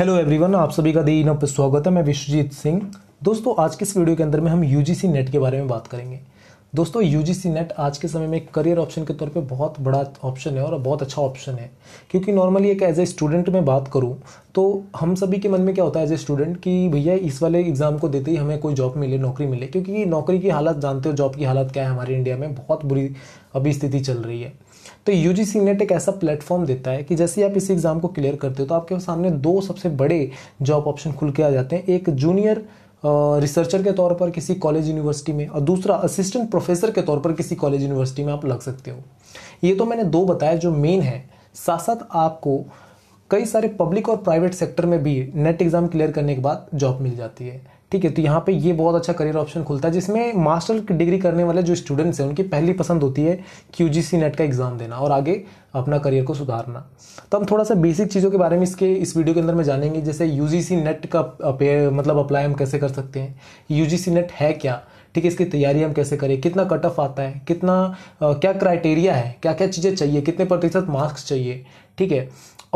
hello everyone आप सभी का दिन पे स्वागत है मैं विश्वजीत सिंह दोस्तों आज के इस वीडियो के अंदर में हम यू नेट के बारे में बात करेंगे दोस्तों यू नेट आज के समय में करियर ऑप्शन के तौर पे बहुत बड़ा ऑप्शन है और बहुत अच्छा ऑप्शन है क्योंकि नॉर्मली एक एज ए स्टूडेंट में बात करूँ तो हम सभी के मन में क्या होता है एज ए स्टूडेंट कि भैया इस वाले एग्ज़ाम को देते ही हमें कोई जॉब मिले नौकरी मिले क्योंकि नौकरी की हालत जानते हो जॉब की हालत क्या है हमारे इंडिया में बहुत बुरी अभी स्थिति चल रही है तो यू जी नेट एक ऐसा प्लेटफॉर्म देता है कि जैसे आप इस एग्ज़ाम को क्लियर करते हो तो आपके सामने दो सबसे बड़े जॉब ऑप्शन खुल के आ जाते हैं एक जूनियर रिसर्चर के तौर पर किसी कॉलेज यूनिवर्सिटी में और दूसरा असिस्टेंट प्रोफेसर के तौर पर किसी कॉलेज यूनिवर्सिटी में आप लग सकते हो ये तो मैंने दो बताया जो मेन है साथ साथ आपको कई सारे पब्लिक और प्राइवेट सेक्टर में भी नेट एग्ज़ाम क्लियर करने के बाद जॉब मिल जाती है ठीक है तो यहाँ पे ये बहुत अच्छा करियर ऑप्शन खुलता है जिसमें मास्टर की डिग्री करने वाले जो स्टूडेंट्स हैं उनकी पहली पसंद होती है क्यू नेट का एग्ज़ाम देना और आगे अपना करियर को सुधारना तो हम थोड़ा सा बेसिक चीज़ों के बारे में इसके इस वीडियो के अंदर में जानेंगे जैसे यू नेट का अपे, मतलब अप्लाई हम कैसे कर सकते हैं यू नेट है क्या ठीक है इसकी तैयारी हम कैसे करें कितना कट ऑफ आता है कितना आ, क्या क्राइटेरिया है क्या क्या चीज़ें चाहिए कितने प्रतिशत मार्क्स चाहिए ठीक है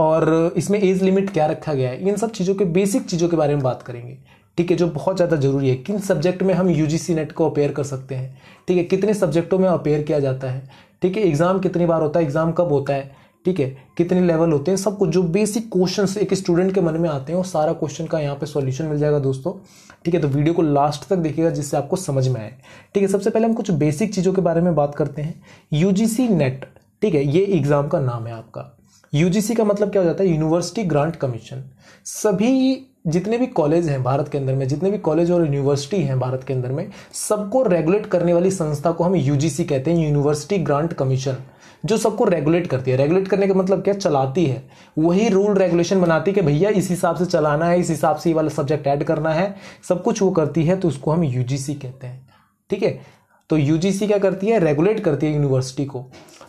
और इसमें एज लिमिट क्या रखा गया है इन सब चीज़ों के बेसिक चीज़ों के बारे में बात करेंगे ठीक है जो बहुत ज़्यादा ज़रूरी है किन सब्जेक्ट में हम यू नेट को अपेयर कर सकते हैं ठीक है कितने सब्जेक्टों में अपेयर किया जाता है ठीक है एग्ज़ाम कितनी बार होता है एग्ज़ाम कब होता है ठीक है कितने लेवल होते हैं सब कुछ जो बेसिक क्वेश्चन एक स्टूडेंट के मन में आते हैं वो सारा क्वेश्चन का यहाँ पे सॉल्यूशन मिल जाएगा दोस्तों ठीक है तो वीडियो को लास्ट तक देखिएगा जिससे आपको समझ में आए ठीक है सबसे पहले हम कुछ बेसिक चीज़ों के बारे में बात करते हैं यू नेट ठीक है ये एग्ज़ाम का नाम है आपका यूजीसी का मतलब क्या हो जाता है यूनिवर्सिटी ग्रांट कमीशन सभी जितने भी कॉलेज हैं भारत के अंदर में जितने भी कॉलेज और यूनिवर्सिटी हैं भारत के अंदर में सबको रेगुलेट करने वाली संस्था को हम यूजीसी कहते हैं यूनिवर्सिटी ग्रांट कमीशन जो सबको रेगुलेट करती है रेगुलेट करने का मतलब क्या चलाती है वही रूल रेगुलेशन बनाती है कि भैया इस हिसाब से चलाना है इस हिसाब से ये वाला सब्जेक्ट ऐड करना है सब कुछ वो करती है तो उसको हम यूजीसी कहते हैं ठीक है तो यूजीसी क्या करती है रेगुलेट करती है यूनिवर्सिटी को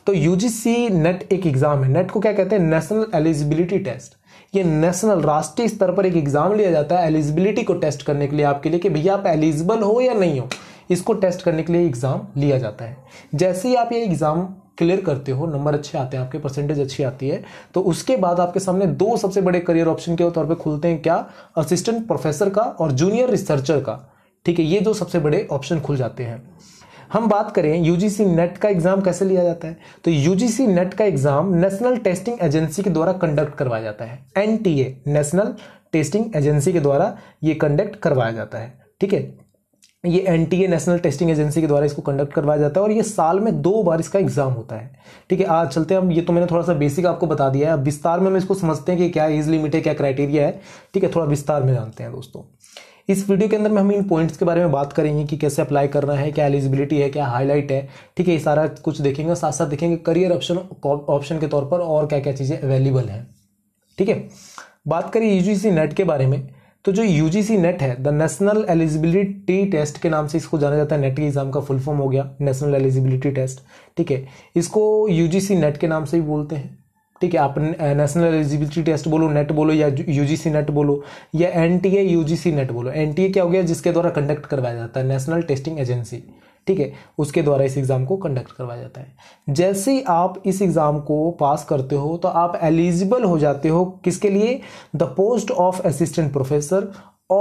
तो यूजीसी नेट एक एग्ज़ाम है नेट को क्या कहते हैं नेशनल एलिजिबिलिटी टेस्ट ये नेशनल राष्ट्रीय स्तर पर एक एग्ज़ाम लिया जाता है एलिजिबिलिटी को टेस्ट करने के लिए आपके लिए कि भैया आप एलिजिबल हो या नहीं हो इसको टेस्ट करने के लिए एग्ज़ाम लिया जाता है जैसे ही आप ये एग्ज़ाम क्लियर करते हो नंबर अच्छे आते हैं आपके परसेंटेज अच्छी आती है तो उसके बाद आपके सामने दो सबसे बड़े करियर ऑप्शन के तौर पे खुलते हैं क्या असिस्टेंट प्रोफेसर का और जूनियर रिसर्चर का ठीक है ये दो सबसे बड़े ऑप्शन खुल जाते हैं हम बात करें यूजीसी नेट का एग्जाम कैसे लिया जाता है तो यूजीसी नेट का एग्जाम नेशनल टेस्टिंग एजेंसी के द्वारा कंडक्ट करवाया जाता है एनटीए नेशनल टेस्टिंग एजेंसी के द्वारा ये कंडक्ट करवाया जाता है ठीक है ये N T A national testing agency के द्वारा इसको कंडक्ट करवाया जाता है और ये साल में दो बार इसका एग्जाम होता है ठीक है आज चलते हैं हम ये तो मैंने थोड़ा सा बेसिक आपको बता दिया है अब विस्तार में हम इसको समझते हैं कि क्या एज लिमिट है क्या क्राइटेरिया है ठीक है थोड़ा विस्तार में जानते हैं दोस्तों इस वीडियो के अंदर में हम इन पॉइंट्स के बारे में बात करेंगे कि कैसे अप्लाई करना है क्या एलिजिबिलिटी है क्या हाईलाइट है ठीक है ये सारा कुछ देखेंगे साथ साथ देखेंगे करियर ऑप्शन ऑप्शन के तौर पर और क्या क्या चीज़ें अवेलेबल हैं ठीक है बात करें यू नेट के बारे में तो जो यू नेट है द नेशनल एलिजिबिलिटी टेस्ट के नाम से इसको जाना जाता है नेट के एग्जाम का फुल फॉर्म हो गया नेशनल एलिजिबिलिटी टेस्ट ठीक है इसको यू नेट के नाम से भी बोलते हैं ठीक है आप नेशनल एलिजिबिलिटी टेस्ट बोलो नेट बोलो या यूजीसी नेट बोलो या एनटीए यूजीसी नेट बोलो एनटीए क्या हो गया जिसके द्वारा कंडक्ट करवाया जाता है नेशनल टेस्टिंग एजेंसी ठीक है उसके द्वारा इस एग्ज़ाम को कंडक्ट करवाया जाता है जैसे ही आप इस एग्ज़ाम को पास करते हो तो आप एलिजिबल हो जाते हो किसके लिए the post of assistant professor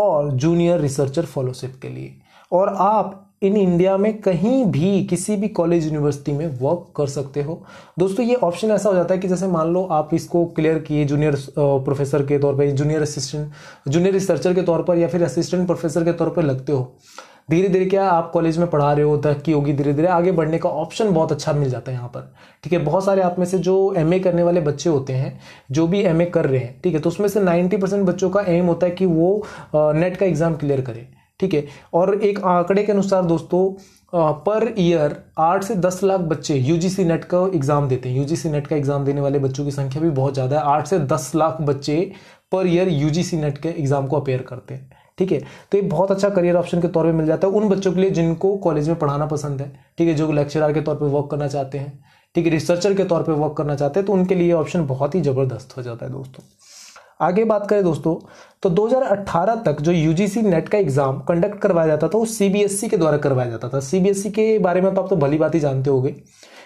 और जूनियर रिसर्चर फॉलोशिप के लिए और आप इन इंडिया में कहीं भी किसी भी कॉलेज यूनिवर्सिटी में वर्क कर सकते हो दोस्तों ये ऑप्शन ऐसा हो जाता है कि जैसे मान लो आप इसको क्लियर किए जूनियर प्रोफेसर के तौर पर जूनियर असिस्टेंट जूनियर रिसर्चर के तौर पर या फिर असिस्टेंट प्रोफेसर के तौर पर लगते हो धीरे धीरे क्या आप कॉलेज में पढ़ा रहे हो तरक्की होगी धीरे धीरे आगे बढ़ने का ऑप्शन बहुत अच्छा मिल जाता है यहाँ पर ठीक है बहुत सारे आप में से जो एम करने वाले बच्चे होते हैं जो भी एम कर रहे हैं ठीक है तो उसमें से 90 परसेंट बच्चों का एम होता है कि वो नेट का एग्ज़ाम क्लियर करें ठीक है और एक आंकड़े के अनुसार दोस्तों पर ईयर आठ से दस लाख बच्चे यूजीसी नेट का एग्ज़ाम देते हैं यूजीसी नेट का एग्ज़ाम देने वाले बच्चों की संख्या भी बहुत ज़्यादा है आठ से दस लाख बच्चे पर ईयर यूजीसी नेट के एग्ज़ाम को अपेयर करते हैं ठीक है तो ये बहुत अच्छा करियर ऑप्शन के तौर पे मिल जाता है उन बच्चों के लिए जिनको कॉलेज में पढ़ाना पसंद है ठीक है जो लेक्चरर के तौर पे वर्क करना चाहते हैं ठीक है रिसर्चर के तौर पे वर्क करना चाहते हैं तो उनके लिए ऑप्शन बहुत ही ज़बरदस्त हो जाता है दोस्तों आगे बात करें दोस्तों तो 2018 तक जो यूजीसी नेट का एग्ज़ाम कंडक्ट करवाया जाता था वो सी e के द्वारा करवाया जाता था सीबीएसई e के बारे में तो आप तो भली बात ही जानते गए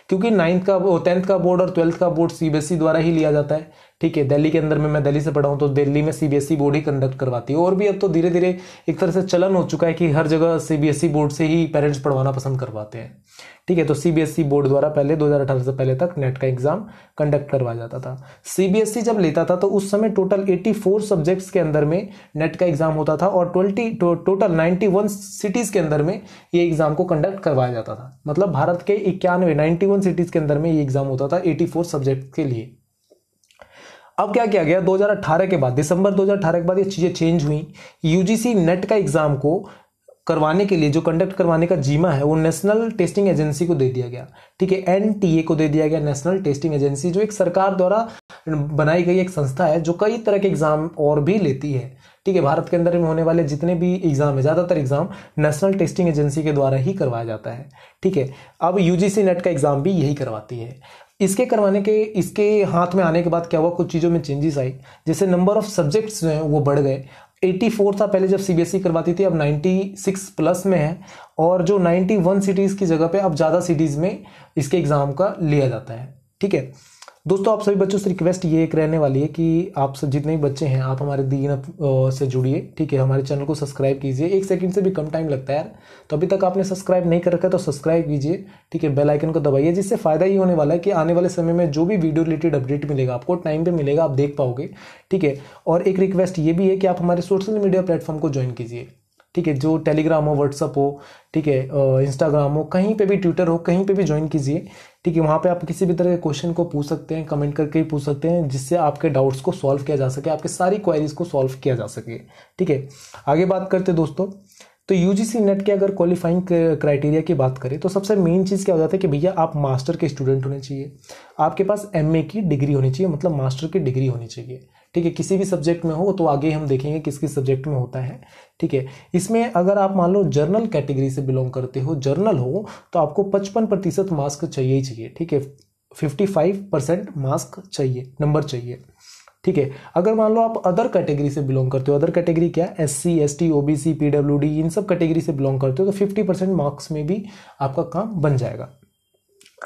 क्योंकि नाइन्थ का टेंथ का बोर्ड और ट्वेल्थ का बोर्ड सीबीएसई e द्वारा ही लिया जाता है ठीक है दिल्ली के अंदर में मैं दिल्ली से पढ़ा हूँ तो दिल्ली में सीबीएसई बोर्ड e ही कंडक्ट करवाती है और भी अब तो धीरे धीरे एक तरह से चलन हो चुका है कि हर जगह सीबीएसई बोर्ड e से ही पेरेंट्स पढ़वाना पसंद करवाते हैं ठीक है तो सीबीएसई बोर्ड e द्वारा पहले 2018 से पहले तक नेट का एग्जाम कंडक्ट करवाया जाता था सीबीएसई जब लेता था तो उस समय टोटल 84 सब्जेक्ट्स के अंदर में नेट का एग्जाम होता था और ट्वेंटी टो, टोटल 91 सिटीज के अंदर में ये एग्जाम को कंडक्ट करवाया जाता था मतलब भारत के इक्यानवे नाइन्टी सिटीज के अंदर में ये एग्जाम होता था एटी सब्जेक्ट के लिए अब क्या किया गया 2018 के बाद दिसंबर 2018 के बाद ये चीज़ें चेंज हुई यूजीसी नेट का एग्ज़ाम को करवाने के लिए जो कंडक्ट करवाने का जीमा है वो नेशनल टेस्टिंग एजेंसी को दे दिया गया ठीक है एन को दे दिया गया नेशनल टेस्टिंग एजेंसी जो एक सरकार द्वारा बनाई गई एक संस्था है जो कई तरह के एग्ज़ाम और भी लेती है ठीक है भारत के अंदर में होने वाले जितने भी एग्ज़ाम है ज़्यादातर एग्ज़ाम नेशनल टेस्टिंग एजेंसी के द्वारा ही करवाया जाता है ठीक है अब यूजीसी नेट का एग्ज़ाम भी यही करवाती है इसके करवाने के इसके हाथ में आने के बाद क्या हुआ कुछ चीज़ों में चेंजेस आई जैसे नंबर ऑफ सब्जेक्ट्स जो हैं वो बढ़ गए 84 था पहले जब सीबीएसई e करवाती थी अब 96 प्लस में है और जो 91 सिटीज़ की जगह पे अब ज़्यादा सिटीज़ में इसके एग्ज़ाम का लिया जाता है ठीक है दोस्तों आप सभी बच्चों से रिक्वेस्ट ये एक रहने वाली है कि आप सब जितने भी बच्चे हैं आप हमारे दीन से जुड़िए ठीक है हमारे चैनल को सब्सक्राइब कीजिए एक सेकंड से भी कम टाइम लगता है यार तो अभी तक आपने सब्सक्राइब नहीं कर रखा है तो सब्सक्राइब कीजिए ठीक है बेल आइकन को दबाइए जिससे फ़ायदा ही होने वाला है कि आने वाले समय में जो भी वीडियो रिलेटेड अपडेट मिलेगा आपको टाइम पर मिलेगा आप देख पाओगे ठीक है और एक रिक्वेस्ट ये भी है कि आप हमारे सोशल मीडिया प्लेटफॉर्म को ज्वाइन कीजिए ठीक है जो टेलीग्राम हो व्हाट्सअप हो ठीक है इंस्टाग्राम हो कहीं पे भी ट्विटर हो कहीं पे भी ज्वाइन कीजिए ठीक है वहाँ पे आप किसी भी तरह के क्वेश्चन को पूछ सकते हैं कमेंट करके ही पूछ सकते हैं जिससे आपके डाउट्स को सॉल्व किया जा सके आपके सारी क्वारीज को सॉल्व किया जा सके ठीक है आगे बात करते दोस्तों तो यू नेट के अगर क्वालिफाइंग क्राइटेरिया की बात करें तो सबसे मेन चीज़ क्या हो जाता है कि भैया आप मास्टर के स्टूडेंट होने चाहिए आपके पास एम की डिग्री होनी चाहिए मतलब मास्टर की डिग्री होनी चाहिए ठीक है किसी भी सब्जेक्ट में हो तो आगे हम देखेंगे किस किस सब्जेक्ट में होता है ठीक है इसमें अगर आप मान लो जर्नल कैटेगरी से बिलोंग करते हो जर्नल हो तो आपको पचपन प्रतिशत मास्क चाहिए ही चाहिए ठीक है फिफ्टी फाइव परसेंट मास्क चाहिए नंबर चाहिए ठीक है अगर मान लो आप अदर कैटेगरी से बिलोंग करते हो अदर कैटेगरी क्या S C S T O B C P W D इन सब कैटेगरी से बिलोंग करते हो तो फिफ्टी परसेंट मार्क्स में भी आपका काम बन जाएगा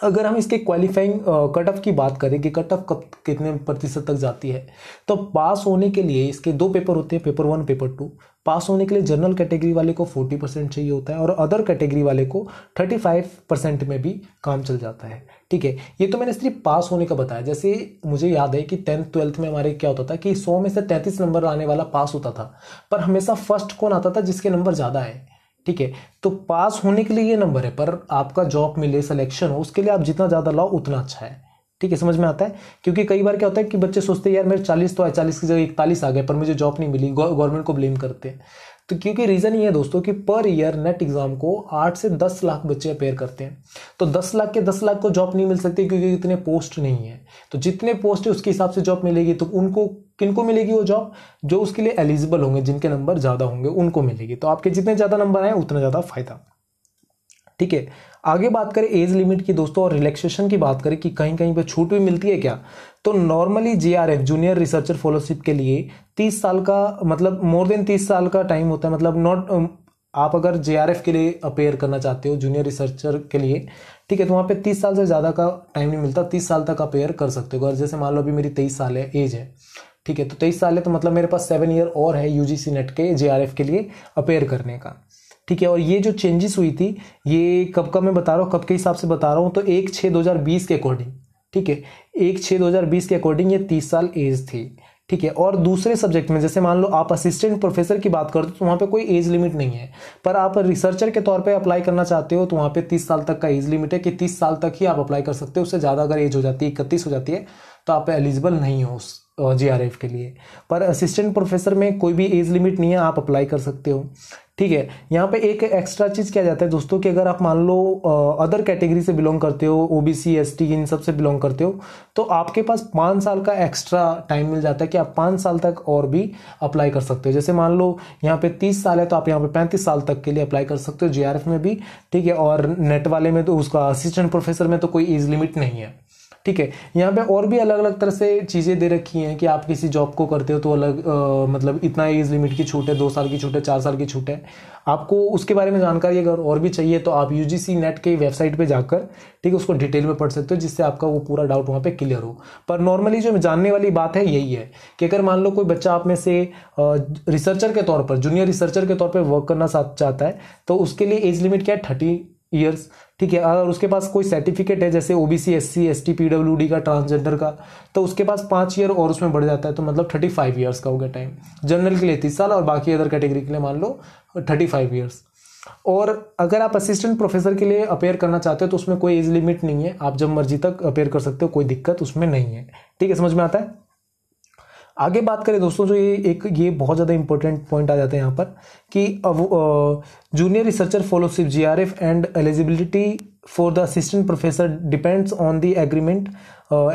अगर हम इसके क्वालिफाइंग कट ऑफ की बात करें कि कट ऑफ कब कितने प्रतिशत तक जाती है तो पास होने के लिए इसके दो पेपर होते हैं paper one paper two pass होने के लिए जनरल कैटेगरी वाले को फोर्टी परसेंट चाहिए होता है और अदर कैटेगरी वाले को थर्टी फाइव परसेंट में भी काम चल जाता है ठीक है ये तो मैंने सिर्फ पास होने का बताया जैसे मुझे याद है कि टेंथ ट्वेल्थ में हमारे क्या होता था कि सौ में से तैंतीस नंबर आने वाला पास होता था पर हमेशा फर्स्ट कौन आता था जिसके नंबर ज़्यादा है ठीक है तो पास होने के लिए ये नंबर है पर आपका जॉब मिले सिलेक्शन हो उसके लिए आप जितना ज़्यादा लाओ उतना अच्छा है ठीक है समझ में आता है क्योंकि कई बार क्या होता है कि बच्चे सोचते हैं यार मेरे चालीस तो आए चालीस की जगह इकतालीस आ गए पर मुझे जॉब नहीं मिली गवर्नमेंट को ब्लेम करते हैं तो क्योंकि रीज़न ये है दोस्तों कि पर ईयर नेट एग्ज़ाम को आठ से दस लाख बच्चे अपेयर करते हैं तो दस लाख के दस लाख को जॉब नहीं मिल सकती क्योंकि इतने पोस्ट नहीं है तो जितने पोस्ट है उसके हिसाब से जॉब मिलेगी तो उनको किनको मिलेगी वो जॉब जो उसके लिए एलिजिबल होंगे जिनके नंबर ज़्यादा होंगे उनको मिलेगी तो आपके जितने ज़्यादा नंबर आए उतना ज़्यादा फायदा ठीक है आगे बात करें एज लिमिट की दोस्तों और रिलैक्सेशन की बात करें कि कहीं कहीं पर छूट भी मिलती है क्या तो normally J R F junior researcher fellowship के लिए तीस साल का मतलब मोर देन तीस साल का टाइम होता है मतलब नॉट um, आप अगर जे आर एफ के लिए अपेयर करना चाहते हो जूनियर रिसर्चर के लिए ठीक है तो वहाँ पे तीस साल से ज़्यादा का टाइम नहीं मिलता तीस साल तक अपेयर कर सकते हो अगर जैसे मान लो अभी मेरी तेईस साल है एज है ठीक है तो तेईस साल है तो मतलब मेरे पास सेवन ईयर और है यू नेट के जे के लिए अपेयर करने का ठीक है और ये जो चेंजेस हुई थी ये कब का मैं बता रहा हूँ कब के हिसाब से बता रहा हूँ तो एक छः दो के अकॉर्डिंग ठीक है एक छः दो के अकॉर्डिंग ये तीस साल एज थी ठीक है और दूसरे सब्जेक्ट में जैसे मान लो आप असिस्टेंट प्रोफेसर की बात करते हो तो वहाँ पे कोई एज लिमिट नहीं है पर आप रिसर्चर के तौर पे अप्लाई करना चाहते हो तो वहाँ पे तीस साल तक का एज लिमिट है कि तीस साल तक ही आप अप्लाई कर सकते हो उससे ज़्यादा अगर एज हो जाती है इकतीस हो जाती है तो आप एलिजिबल नहीं हो जे के लिए पर असिस्टेंट प्रोफेसर में कोई भी एज लिमिट नहीं है आप अप्लाई कर सकते हो ठीक है यहाँ पे एक एक्स्ट्रा चीज़ क्या जाता है दोस्तों कि अगर आप मान लो अदर कैटेगरी से बिलोंग करते हो O B C S T इन सब से बिलोंग करते हो तो आपके पास पाँच साल का एक्स्ट्रा टाइम मिल जाता है कि आप पाँच साल तक और भी अप्लाई कर सकते हो जैसे मान लो यहाँ पे तीस साल है तो आप यहाँ पे पैंतीस साल तक के लिए अप्लाई कर सकते हो जे में भी ठीक है और नेट वाले में तो उसका असिस्टेंट प्रोफेसर में तो कोई एज लिमिट नहीं है ठीक है यहाँ पे और भी अलग अलग तरह से चीज़ें दे रखी हैं कि आप किसी जॉब को करते हो तो अलग आ, मतलब इतना एज लिमिट की छूट है दो साल की छूट है चार साल की छूट है आपको उसके बारे में जानकारी अगर और भी चाहिए तो आप यू नेट के वेबसाइट पर जाकर ठीक है उसको डिटेल में पढ़ सकते हो जिससे आपका वो पूरा डाउट वहाँ पर क्लियर हो पर नॉर्मली जो जानने वाली बात है यही है कि अगर मान लो कोई बच्चा आप में से रिसर्चर के तौर पर जूनियर रिसर्चर के तौर पर वर्क करना चाहता है तो उसके लिए एज लिमिट क्या है थर्टी ईयर्स ठीक है अगर उसके पास कोई सर्टिफिकेट है जैसे OBC S C S T PW D का ट्रांसजेंडर का तो उसके पास पाँच ईयर और उसमें बढ़ जाता है तो मतलब थर्टी फाइव ईयर्स का हो गया टाइम जनरल के लिए तीस साल और बाकी अदर कैटेगरी के लिए मान लो थर्टी फाइव ईयर्स और अगर आप असिस्टेंट प्रोफेसर के लिए अपेयर करना चाहते हो तो उसमें कोई एज लिमिट नहीं है आप जब मर्जी तक अपेयर कर सकते हो कोई दिक्कत उसमें नहीं है ठीक है समझ में आता है आगे बात करें दोस्तों जो ये एक ये बहुत ज़्यादा इंपॉर्टेंट पॉइंट आ जाता है यहाँ पर कि junior researcher fellowship J R F and eligibility for the assistant professor depends on the agreement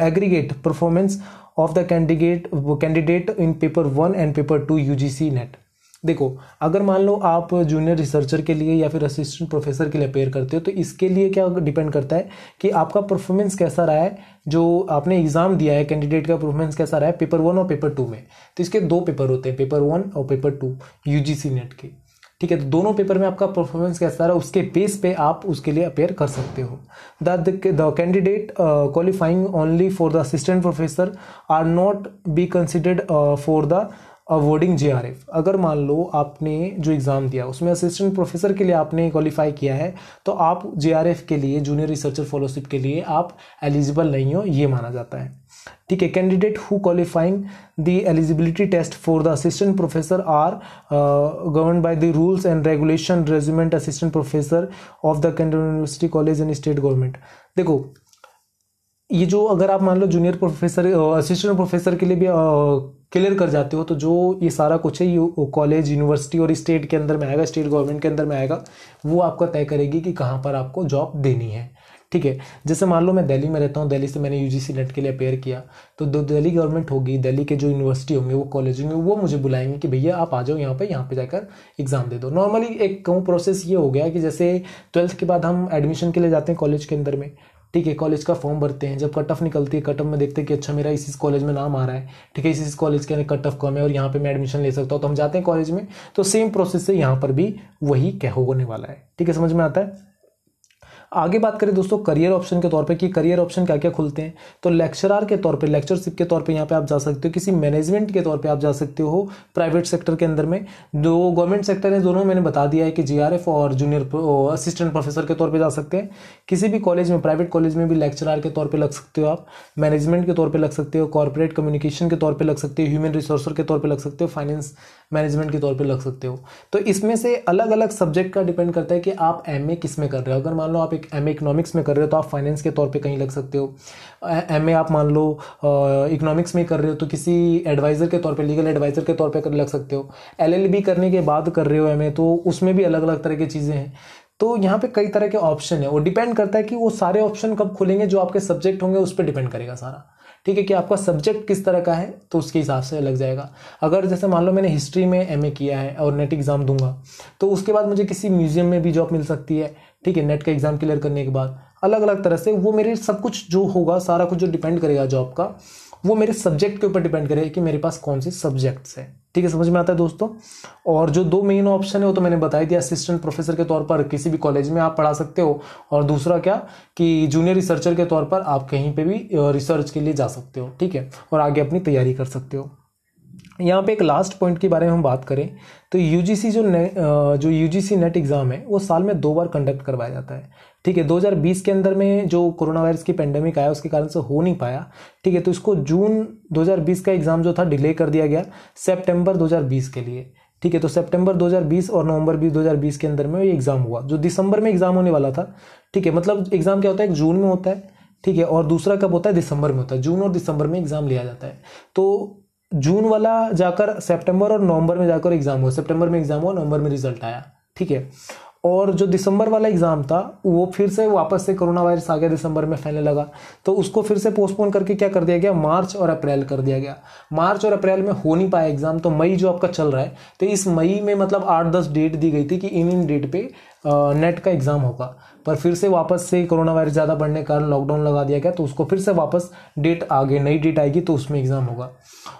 aggregate performance of the candidate candidate in paper one and paper two U G C NET देखो अगर मान लो आप junior researcher के लिए या फिर assistant professor के लिए अपेयर करते हो तो इसके लिए क्या डिपेंड करता है कि आपका परफॉर्मेंस कैसा रहा है जो आपने एग्ज़ाम दिया है कैंडिडेट का परफॉर्मेंस कैसा रहा है पेपर वन और पेपर टू में तो इसके दो पेपर होते हैं पेपर वन और पेपर टू यू नेट के ठीक है तो दोनों पेपर में आपका परफॉर्मेंस कैसा रहा है उसके बेस पे आप उसके लिए अपेयर कर सकते हो the candidate qualifying only for the assistant professor are not be considered for the awarding J R F अगर मान लो आपने जो एग्ज़ाम दिया उसमें असिस्टेंट प्रोफेसर के लिए आपने क्वालिफाई किया है तो आप जे आर एफ के लिए जूनियर रिसर्चर फॉलोशिप के लिए आप एलिजिबल नहीं हो ये माना जाता है ठीक है candidate who qualifying the eligibility test for the assistant professor are govern by the rules and regulation regiment assistant professor of the candle university college and state government देखो ये जो अगर आप मान लो जूनियर प्रोफेसर असिस्टेंट प्रोफेसर के लिए भी uh, क्लियर कर जाते हो तो जो ये सारा कुछ है ये कॉलेज यूनिवर्सिटी और स्टेट के अंदर में आएगा स्टेट गवर्नमेंट के अंदर में आएगा वो आपका तय करेगी कि कहाँ पर आपको जॉब देनी है ठीक है जैसे मान लो मैं दिल्ली में रहता हूँ दिल्ली से मैंने यूजीसी नेट के लिए अपेयर किया तो दिल्ली गवर्नमेंट होगी दिल्ली के जो यूनिवर्सिटी होंगे वो कॉलेज होंगे वो मुझे बुलाएंगे कि भैया आप आ जाओ यहाँ पे यहाँ पे जाकर एग्ज़ाम दे दो नॉर्मली एक कहूँ प्रोसेस ये हो गया कि जैसे ट्वेल्थ के बाद हम एडमिशन के लिए जाते हैं कॉलेज के अंदर में ठीक है कॉलेज का फॉर्म भरते हैं जब कट ऑफ निकलती है कट ऑफ में देखते हैं कि अच्छा मेरा इसी कॉलेज में नाम आ रहा है ठीक है इसी कॉलेज के कट ऑफ कम है और यहाँ पे मैं एडमिशन ले सकता हूँ तो हम जाते हैं कॉलेज में तो सेम प्रोसेस से यहाँ पर भी वही कह होने वाला है ठीक है समझ में आता है आगे बात करें दोस्तों करियर ऑप्शन के तौर पे कि करियर ऑप्शन क्या क्या खुलते हैं तो लेक्चरर के तौर पे लेक्चरशिप के तौर पे यहाँ पे आप जा सकते हो किसी मैनेजमेंट के तौर पे आप जा सकते हो प्राइवेट सेक्टर के अंदर में दो गवर्नमेंट सेक्टर है दोनों मैंने बता दिया है कि जी और जूनियर असिस्टेंट प्रोफेसर के तौर पर जा सकते हैं किसी भी कॉलेज में प्राइवेट कॉलेज में भी लेक्चरार के तौर पर लग सकते हो आप मैनेजमेंट के तौर पर लग सकते हो कॉरपोरेट कम्युनिकेशन के तौर पर लग सकते हो ह्यूमन रिसोर्सर के तौर पर लग सकते हो फाइनेंस मैनेजमेंट के तौर पे लग सकते हो तो इसमें से अलग अलग सब्जेक्ट का डिपेंड करता है कि आप एम ए किस में कर रहे हो अगर मान लो आप एक एम ए इकोनॉमिक्स में कर रहे हो तो आप फाइनेंस के तौर पर कहीं लग सकते हो एम ए आप मान लो इकोनॉमिक्स में कर रहे हो तो किसी एडवाइज़र के तौर पर लीगल एडवाइज़र के तौर पर लग सकते हो एल एल बी करने के बाद कर रहे हो एम ए तो उसमें भी अलग अलग तरह की चीज़ें हैं तो यहाँ पे कई तरह के ऑप्शन है वो डिपेंड करता है कि वो सारे ऑप्शन कब खुलेंगे जो आपके सब्जेक्ट होंगे उस पर डिपेंड करेगा सारा ठीक है कि आपका सब्जेक्ट किस तरह का है तो उसके हिसाब से लग जाएगा अगर जैसे मान लो मैंने हिस्ट्री में एम किया है और नेट एग्ज़ाम दूंगा तो उसके बाद मुझे किसी म्यूजियम में भी जॉब मिल सकती है ठीक है नेट का एग्ज़ाम क्लियर करने के बाद अलग अलग तरह से वो मेरे सब कुछ जो होगा सारा कुछ जो डिपेंड करेगा जॉब का वो मेरे सब्जेक्ट के ऊपर डिपेंड करेगा कि मेरे पास कौन से सब्जेक्ट्स है ठीक है समझ में आता है दोस्तों और जो दो मेन ऑप्शन है वो तो मैंने बताया दिया असिस्टेंट प्रोफेसर के तौर पर किसी भी कॉलेज में आप पढ़ा सकते हो और दूसरा क्या कि जूनियर रिसर्चर के तौर पर आप कहीं पर भी रिसर्च के लिए जा सकते हो ठीक है और आगे अपनी तैयारी कर सकते हो यहाँ पे एक लास्ट पॉइंट के बारे में हम बात करें तो यूजीसी जो ने, जो यूजीसी नेट एग्ज़ाम है वो साल में दो बार कंडक्ट करवाया जाता है ठीक है 2020 के अंदर में जो कोरोना वायरस की पेंडेमिक आया उसके कारण से हो नहीं पाया ठीक है तो इसको जून 2020 का एग्ज़ाम जो था डिले कर दिया गया सेप्टेम्बर दो के लिए ठीक है तो सेप्टेम्बर दो और नवंबर बीस दो के अंदर में ये एग्ज़ाम हुआ जो दिसंबर में एग्ज़ाम होने वाला था ठीक है मतलब एग्ज़ाम क्या होता है एक जून में होता है ठीक है और दूसरा कब होता है दिसंबर में होता है जून और दिसंबर में एग्ज़ाम लिया जाता है तो जून वाला जाकर सितंबर और नवंबर में जाकर एग्ज़ाम हुआ सितंबर में एग्ज़ाम हुआ नवंबर में रिजल्ट आया ठीक है और जो दिसंबर वाला एग्ज़ाम था वो फिर से वापस से कोरोना वायरस आ गया दिसंबर में फैलने लगा तो उसको फिर से पोस्टपोन करके क्या कर दिया गया मार्च और अप्रैल कर दिया गया मार्च और अप्रैल में हो नहीं पाया एग्ज़ाम तो मई जो आपका चल रहा है तो इस मई में मतलब आठ दस डेट दी गई थी कि इन इन डेट पे नेट का एग्ज़ाम होगा पर फिर से वापस से कोरोना वायरस ज़्यादा बढ़ने के कारण लॉकडाउन लगा दिया गया तो उसको फिर से वापस डेट आ गई नई डेट आएगी तो उसमें एग्ज़ाम होगा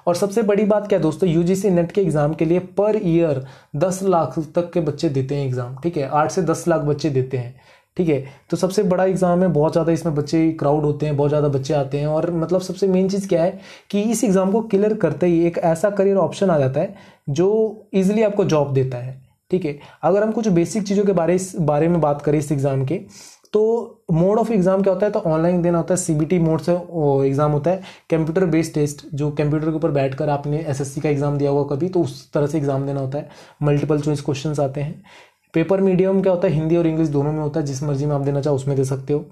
और सबसे बड़ी बात क्या है दोस्तों यूजीसी नेट के एग्ज़ाम के लिए पर ईयर दस लाख तक के बच्चे देते हैं एग्ज़ाम ठीक है आठ से दस लाख बच्चे देते हैं ठीक है तो सबसे बड़ा एग्ज़ाम है बहुत ज़्यादा इसमें बच्चे क्राउड होते हैं बहुत ज़्यादा बच्चे आते हैं और मतलब सबसे मेन चीज़ क्या है कि इस एग्ज़ाम को क्लियर करते ही एक ऐसा करियर ऑप्शन आ जाता है जो ईजिली आपको जॉब देता है ठीक है अगर हम कुछ बेसिक चीज़ों के बारे बारे में बात करें इस एग्ज़ाम के तो मोड ऑफ एग्ज़ाम क्या होता है तो ऑनलाइन देना होता है सीबीटी मोड से एग्ज़ाम होता है कंप्यूटर बेस्ड टेस्ट जो कंप्यूटर के ऊपर बैठकर आपने एसएससी का एग्ज़ाम दिया होगा कभी तो उस तरह से एग्ज़ाम देना होता है मल्टीपल चॉइस क्वेश्चन आते हैं पेपर मीडियम क्या होता है हिंदी और इंग्लिश दोनों में होता है जिस मर्जी में आप देना चाहो उसमें दे सकते हो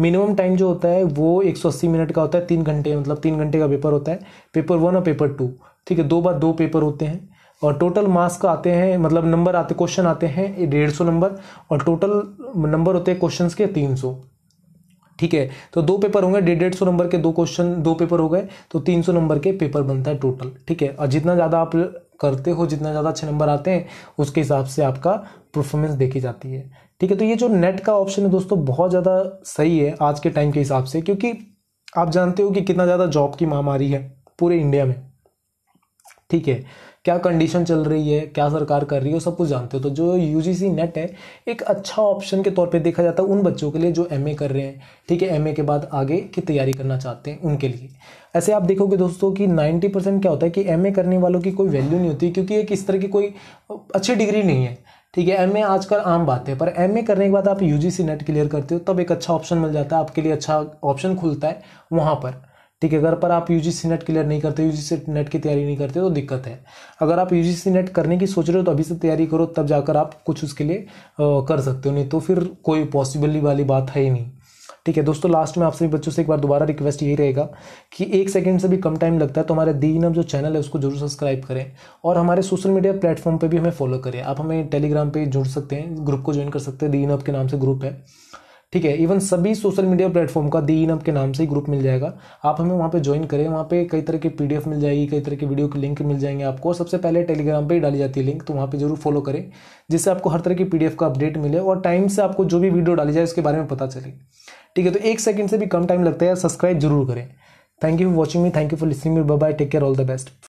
मिनिमम टाइम जो होता है वो अस्सी मिनट का होता है तीन घंटे मतलब तीन घंटे का पेपर होता है पेपर वन और पेपर टू ठीक है दो बार दो पेपर होते हैं और टोटल मार्क्स का आते हैं मतलब नंबर आते क्वेश्चन आते हैं डेढ़ सौ नंबर और टोटल नंबर होते हैं क्वेश्चन के तीन सौ ठीक है तो दो पेपर होंगे डेढ़ डेढ़ सौ नंबर के दो क्वेश्चन दो पेपर हो गए तो तीन सौ नंबर के पेपर बनता है टोटल ठीक है और जितना ज़्यादा आप करते हो जितना ज़्यादा अच्छे नंबर आते हैं उसके हिसाब से आपका परफॉर्मेंस देखी जाती है ठीक है तो ये जो नेट का ऑप्शन है दोस्तों बहुत ज़्यादा सही है आज के टाइम के हिसाब से क्योंकि आप जानते हो कि कितना ज़्यादा जॉब की महामारी है पूरे इंडिया में ठीक है क्या कंडीशन चल रही है क्या सरकार कर रही है सब कुछ जानते हो तो जो यू नेट है एक अच्छा ऑप्शन के तौर पर देखा जाता है उन बच्चों के लिए जो एम कर रहे हैं ठीक है एम के बाद आगे की तैयारी करना चाहते हैं उनके लिए ऐसे आप देखोगे दोस्तों कि नाइन्टी परसेंट क्या होता है कि एम करने वालों की कोई वैल्यू नहीं होती क्योंकि एक इस तरह की कोई अच्छी डिग्री नहीं है ठीक है एम आजकल आम बात है पर एम करने के बाद आप यू नेट क्लियर करते हो तब एक अच्छा ऑप्शन मिल जाता है आपके लिए अच्छा ऑप्शन खुलता है वहाँ पर ठीक है अगर पर आप यू जी नेट क्लियर नहीं करते यू जी नेट की तैयारी नहीं करते तो दिक्कत है अगर आप यू जी नेट करने की सोच रहे हो तो अभी से तैयारी करो तब जाकर आप कुछ उसके लिए आ, कर सकते हो नहीं तो फिर कोई पॉसिबली वाली बात है ही नहीं ठीक है दोस्तों लास्ट में आप सभी बच्चों से एक बार दोबारा रिक्वेस्ट यही रहेगा कि एक सेकंड से भी कम टाइम लगता है तो हमारे दी जो चैनल है उसको जरूर सब्सक्राइब करें और हमारे सोशल मीडिया प्लेटफॉर्म पर भी हमें फॉलो करें आप हमें टेलीग्राम पर जुड़ सकते हैं ग्रुप को ज्वाइन कर सकते हैं दी के नाम से ग्रुप है ठीक है इवन सभी सोशल मीडिया प्लेटफॉर्म का दी इन के नाम से ही ग्रुप मिल जाएगा आप हमें वहाँ पे ज्वाइन करें वहाँ पे कई तरह के पीडीएफ मिल जाएगी कई तरह के वीडियो के लिंक मिल जाएंगे आपको सबसे पहले टेलीग्राम पे ही डाली जाती है लिंक तो वहाँ पे जरूर फॉलो करें जिससे आपको हर तरह की पीडीएफ का अपडेट मिले और टाइम से आपको जो भी वीडियो डाली जाए उसके बारे में पता चले ठीक है तो एक सेकंड से भी कम टाइम लगता है सब्सक्राइब जरूर करें thank you for watching me thank you for listening me bye take care all the best